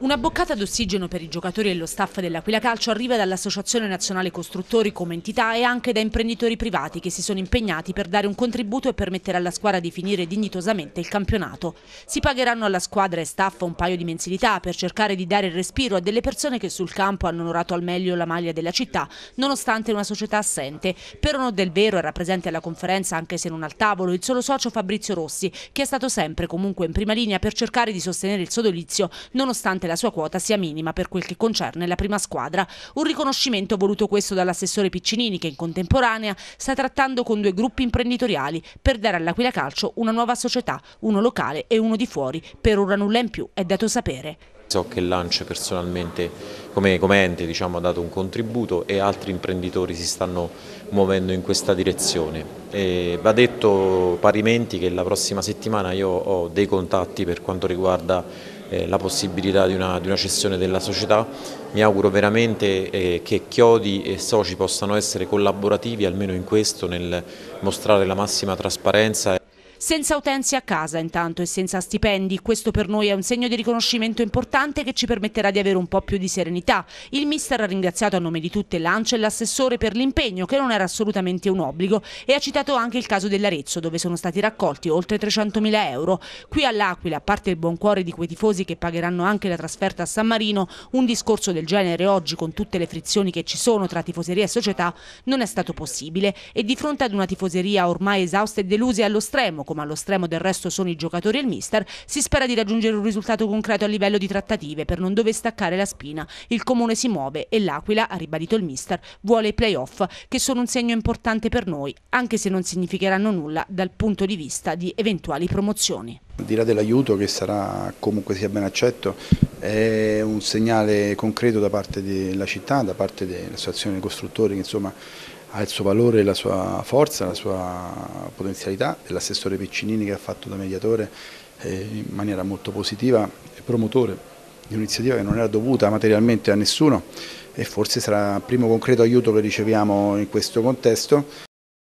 Una boccata d'ossigeno per i giocatori e lo staff dell'Aquila Calcio arriva dall'Associazione Nazionale Costruttori come entità e anche da imprenditori privati che si sono impegnati per dare un contributo e permettere alla squadra di finire dignitosamente il campionato. Si pagheranno alla squadra e staff un paio di mensilità per cercare di dare il respiro a delle persone che sul campo hanno onorato al meglio la maglia della città, nonostante una società assente. Per onore del vero era presente alla conferenza, anche se non al tavolo, il solo socio Fabrizio Rossi, che è stato sempre comunque in prima linea per cercare di sostenere il sodolizio, nonostante la sua quota sia minima per quel che concerne la prima squadra. Un riconoscimento voluto questo dall'assessore Piccinini che in contemporanea sta trattando con due gruppi imprenditoriali per dare all'Aquila Calcio una nuova società, uno locale e uno di fuori. Per ora nulla in più è dato sapere. So che Lance personalmente come, come ente diciamo, ha dato un contributo e altri imprenditori si stanno muovendo in questa direzione. E va detto parimenti che la prossima settimana io ho dei contatti per quanto riguarda eh, la possibilità di una, di una, cessione della società. Mi auguro veramente eh, che Chiodi e soci possano essere collaborativi almeno in questo nel mostrare la massima trasparenza. Senza utenze a casa intanto e senza stipendi, questo per noi è un segno di riconoscimento importante che ci permetterà di avere un po' più di serenità. Il mister ha ringraziato a nome di tutte l'ANCE e l'assessore per l'impegno che non era assolutamente un obbligo e ha citato anche il caso dell'Arezzo dove sono stati raccolti oltre 300.000 euro. Qui all'Aquila, a parte il buon cuore di quei tifosi che pagheranno anche la trasferta a San Marino, un discorso del genere oggi con tutte le frizioni che ci sono tra tifoseria e società non è stato possibile e di fronte ad una tifoseria ormai esausta e delusa allo stremo gioco, ma allo stremo del resto sono i giocatori e il mister, si spera di raggiungere un risultato concreto a livello di trattative per non dover staccare la spina. Il comune si muove e l'Aquila, ha ribadito il mister, vuole i playoff, che sono un segno importante per noi, anche se non significheranno nulla dal punto di vista di eventuali promozioni. Al di là dell'aiuto che sarà comunque sia ben accetto, è un segnale concreto da parte della città, da parte dell'associazione dei costruttori che insomma ha il suo valore, la sua forza, la sua potenzialità, dell'assessore Piccinini che ha fatto da mediatore eh, in maniera molto positiva e promotore di un'iniziativa che non era dovuta materialmente a nessuno e forse sarà il primo concreto aiuto che riceviamo in questo contesto.